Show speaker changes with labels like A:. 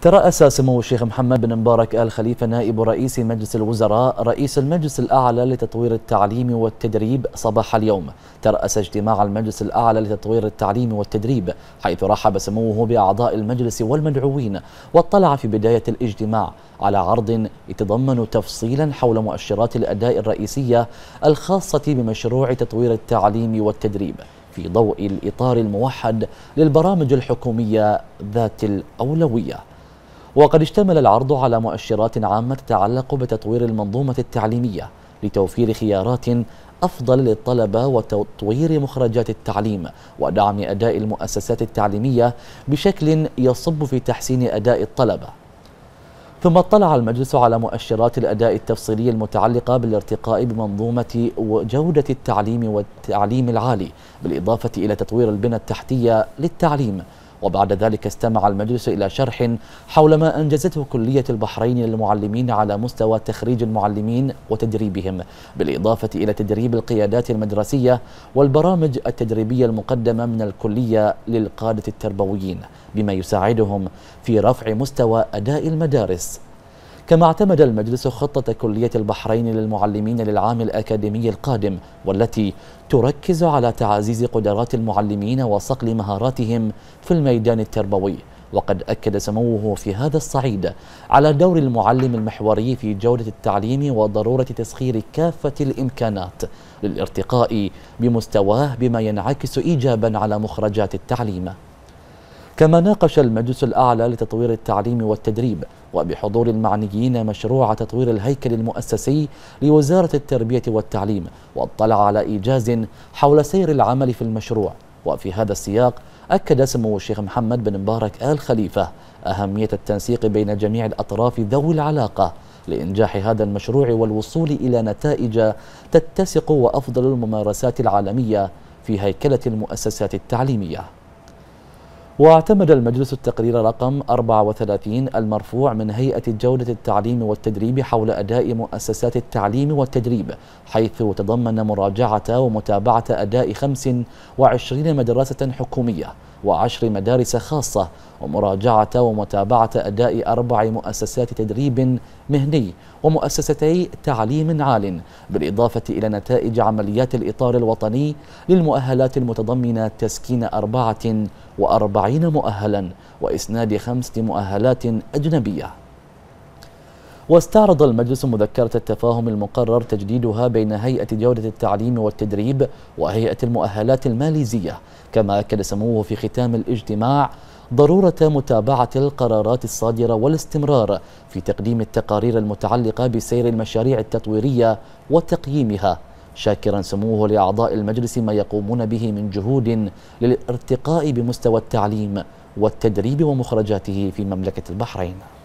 A: ترأس سمو الشيخ محمد بن مبارك آل خليفة نائب رئيس مجلس الوزراء رئيس المجلس الأعلى لتطوير التعليم والتدريب صباح اليوم ترأس اجتماع المجلس الأعلى لتطوير التعليم والتدريب حيث رحب سموه بأعضاء المجلس والمدعوين واطلع في بداية الاجتماع على عرض يتضمن تفصيلا حول مؤشرات الأداء الرئيسية الخاصة بمشروع تطوير التعليم والتدريب في ضوء الإطار الموحد للبرامج الحكومية ذات الأولوية وقد اشتمل العرض على مؤشرات عامة تتعلق بتطوير المنظومة التعليمية لتوفير خيارات أفضل للطلبة وتطوير مخرجات التعليم ودعم أداء المؤسسات التعليمية بشكل يصب في تحسين أداء الطلبة ثم اطلع المجلس على مؤشرات الأداء التفصيلي المتعلقة بالارتقاء بمنظومة وجودة التعليم والتعليم العالي بالإضافة إلى تطوير البنى التحتية للتعليم وبعد ذلك استمع المجلس إلى شرح حول ما أنجزته كلية البحرين للمعلمين على مستوى تخريج المعلمين وتدريبهم بالإضافة إلى تدريب القيادات المدرسية والبرامج التدريبية المقدمة من الكلية للقادة التربويين بما يساعدهم في رفع مستوى أداء المدارس كما اعتمد المجلس خطة كلية البحرين للمعلمين للعام الأكاديمي القادم والتي تركز على تعزيز قدرات المعلمين وصقل مهاراتهم في الميدان التربوي وقد أكد سموه في هذا الصعيد على دور المعلم المحوري في جودة التعليم وضرورة تسخير كافة الإمكانات للارتقاء بمستواه بما ينعكس إيجابا على مخرجات التعليم كما ناقش المجلس الأعلى لتطوير التعليم والتدريب وبحضور المعنيين مشروع تطوير الهيكل المؤسسي لوزارة التربية والتعليم واطلع على إيجاز حول سير العمل في المشروع وفي هذا السياق أكد سمو الشيخ محمد بن مبارك آل خليفة أهمية التنسيق بين جميع الأطراف ذوي العلاقة لإنجاح هذا المشروع والوصول إلى نتائج تتسق وأفضل الممارسات العالمية في هيكلة المؤسسات التعليمية واعتمد المجلس التقرير رقم 34 المرفوع من هيئة جودة التعليم والتدريب حول أداء مؤسسات التعليم والتدريب حيث تضمن مراجعة ومتابعة أداء 25 مدرسة حكومية وعشر مدارس خاصة ومراجعة ومتابعة أداء أربع مؤسسات تدريب مهني ومؤسستي تعليم عال بالإضافة إلى نتائج عمليات الإطار الوطني للمؤهلات المتضمنة تسكين أربعة وأربعين مؤهلا وإسناد خمسة مؤهلات أجنبية واستعرض المجلس مذكرة التفاهم المقرر تجديدها بين هيئة جودة التعليم والتدريب وهيئة المؤهلات الماليزية كما أكد سموه في ختام الاجتماع ضرورة متابعة القرارات الصادرة والاستمرار في تقديم التقارير المتعلقة بسير المشاريع التطويرية وتقييمها شاكرا سموه لأعضاء المجلس ما يقومون به من جهود للارتقاء بمستوى التعليم والتدريب ومخرجاته في مملكة البحرين